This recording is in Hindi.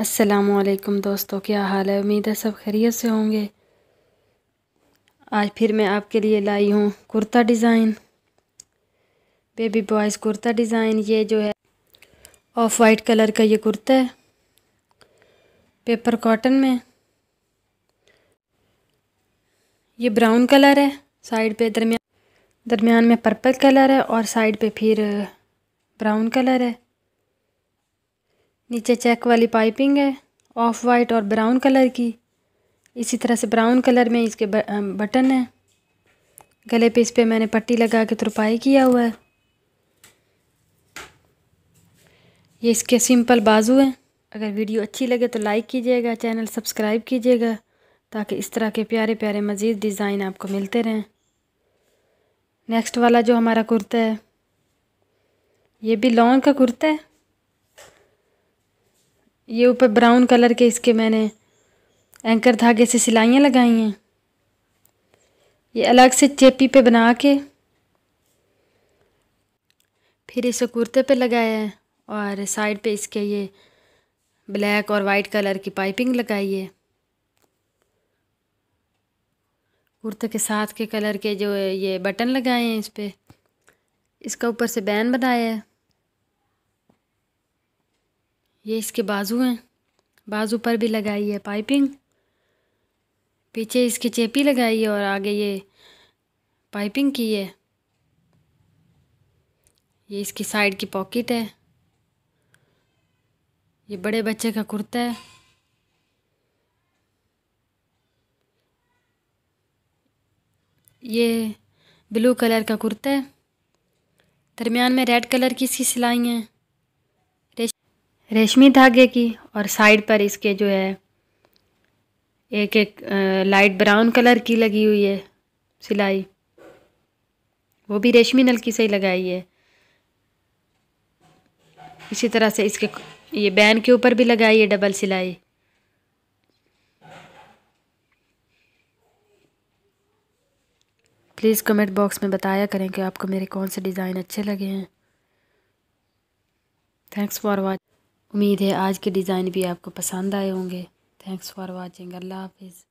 असलकम दोस्तों क्या हाल है उम्मीद है सब खैरियत से होंगे आज फिर मैं आपके लिए लाई हूँ kurta design baby boys kurta design ये जो है ऑफ वाइट कलर का ये कुर्ता है पेपर कॉटन में ये ब्राउन कलर है साइड पे दरमिया दरमियान में पर्पल कलर है और साइड पे फिर ब्राउन कलर है नीचे चेक वाली पाइपिंग है ऑफ वाइट और ब्राउन कलर की इसी तरह से ब्राउन कलर में इसके बटन हैं गले पे इस पर मैंने पट्टी लगा के तुरपाई किया हुआ है ये इसके सिंपल बाजू हैं अगर वीडियो अच्छी लगे तो लाइक कीजिएगा चैनल सब्सक्राइब कीजिएगा ताकि इस तरह के प्यारे प्यारे मज़ीद डिज़ाइन आपको मिलते रहें नेक्स्ट वाला जो हमारा कुर्ता है ये भी लॉन्ग का कुर्ता है ये ऊपर ब्राउन कलर के इसके मैंने एंकर धागे से सिलाइयाँ लगाई हैं ये अलग से चेपी पे बना के फिर इसे कुर्ते पे लगाया है और साइड पे इसके ये ब्लैक और वाइट कलर की पाइपिंग लगाई है कुर्ते के साथ के कलर के जो ये बटन लगाए हैं इस पर इसका ऊपर से बैन बनाया है ये इसके बाजू हैं बाजू पर भी लगाई है पाइपिंग पीछे इसकी चेपी लगाई है और आगे ये पाइपिंग की है ये इसकी साइड की पॉकेट है ये बड़े बच्चे का कुर्ता है ये ब्लू कलर का कुर्ता है दरमियान में रेड कलर की इसकी सिलाई हैं रेशमी धागे की और साइड पर इसके जो है एक एक लाइट ब्राउन कलर की लगी हुई है सिलाई वो भी रेशमी नलकी से ही लगाई है इसी तरह से इसके ये बैन के ऊपर भी लगाई है डबल सिलाई प्लीज़ कमेंट बॉक्स में बताया करें कि आपको मेरे कौन से डिज़ाइन अच्छे लगे हैं थैंक्स फॉर वॉचिंग उम्मीद है आज के डिज़ाइन भी आपको पसंद आए होंगे थैंक्स फॉर वॉचिंग अल्लाह हाफिज़